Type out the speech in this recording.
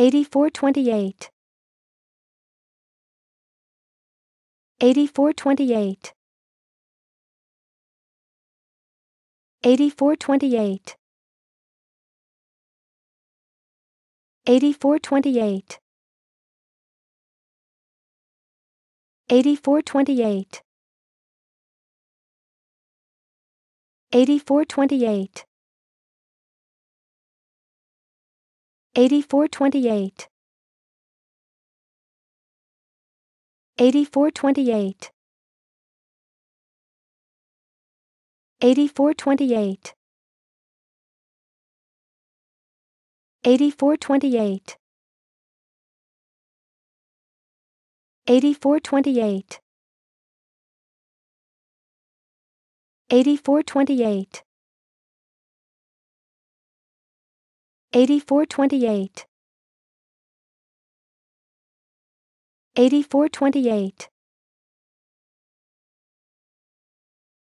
8428 8428 8428 8428 8428 8428 8428 8428 8428 8428 8428 8428 8428 8428